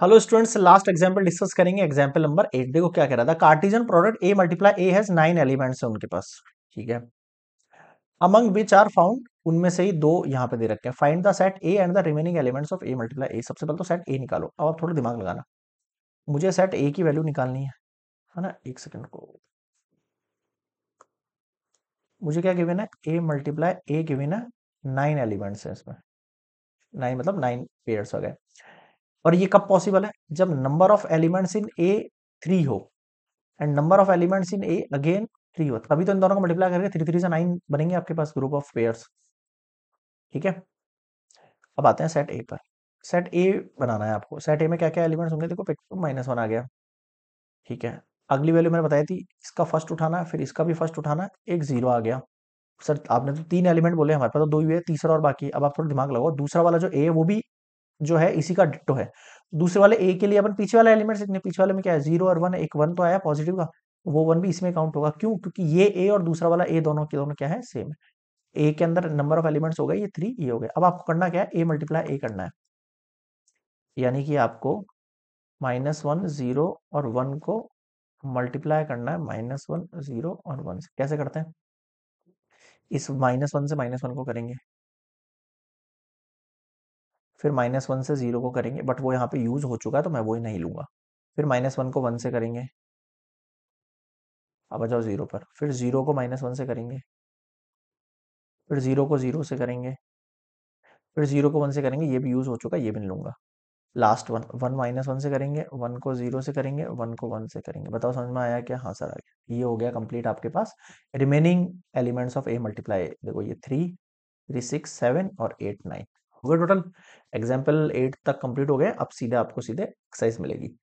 hello students last example discuss करेंगे example number eight देखो क्या कह रहा था Cartesian product A multiply A has nine elements है उनके पास ठीक है अमंग विच आर फाउंड उनमें से ही दो यहाँ पे दे रखे हैं find the set A and the remaining elements of A multiply A सबसे पहले तो सेट ए निकालो अब थोड़ा दिमाग लगाना मुझे सेट ए की वैल्यू निकालनी है है ना एक सेकेंड को मुझे क्या गिवेन है ए मल्टीप्लाई ए गिवेन है नाइन एलिमेंट्स है इसमें नाइन मतलब नाइन पेयर्स हो गए और ये कब पॉसिबल है जब number of elements in A three हो and number of elements in A again three हो तभी तो इन दोनों को मल्टीप्लाई करके थ्री थ्री से नाइन बनेंगे आपके पास ग्रुप ऑफ पेयर्स ठीक है अब आते हैं सेट ए पर सेट ए बनाना है आपको सेट ए में क्या क्या एलिमेंट्स होंगे देखो पिक्चर माइनस वन आ गया ठीक है अगली वैल्यू मैंने बताई थी इसका फर्स्ट उठाना है फिर इसका भी फर्स्ट उठाना है एक जीरो आ गया सर आपने तो तीन एलिमेंट बोले हमारे पास तो दो ही है तीसरा और बाकी अब आप थोड़ा दिमाग लगाओ दूसरा वाला जो ए है वो भी जो है इसी का डिट्टो तो है दूसरे वाले ए के लिए अपन पीछे वाला एलिमेंट इतने पीछे वाले में क्या है जीरो और वन एक वन तो आया पॉजिटिव का वो वन भी इसमें काउंट होगा क्यों क्योंकि ये ए और दूसरा वाला ए दोनों के दोनों क्या है सेम है ए के अंदर नंबर ऑफ एलिमेंट्स हो गए ये थ्री ये हो गए अब आपको करना क्या है ए मल्टीप्लाई ए करना है यानी कि आपको माइनस वन जीरो और वन को मल्टीप्लाई करना है माइनस वन जीरो और वन से कैसे करते हैं इस माइनस वन से माइनस वन को करेंगे फिर माइनस वन से ज़ीरो को करेंगे बट वो यहाँ पे यूज़ हो चुका है तो मैं वो ही नहीं लूंगा फिर माइनस वन को वन से करेंगे अब आ जाओ ज़ीरो पर फिर ज़ीरो को माइनस वन से करेंगे फिर ज़ीरो को ज़ीरो से करेंगे फिर ज़ीरो को वन से करेंगे ये भी यूज़ हो चुका है ये भी नहीं लूंगा last one one minus one से करेंगे वन को जीरो से करेंगे वन को वन से करेंगे बताओ समझ में आया क्या हाँ सर आ गया ये हो गया कंप्लीट आपके पास remaining elements of A multiply देखो ये थ्री थ्री सिक्स सेवन और एट नाइन हो गया टोटल एग्जाम्पल एट तक कंप्लीट हो गया अब सीधा आपको सीधे एक्सरसाइज मिलेगी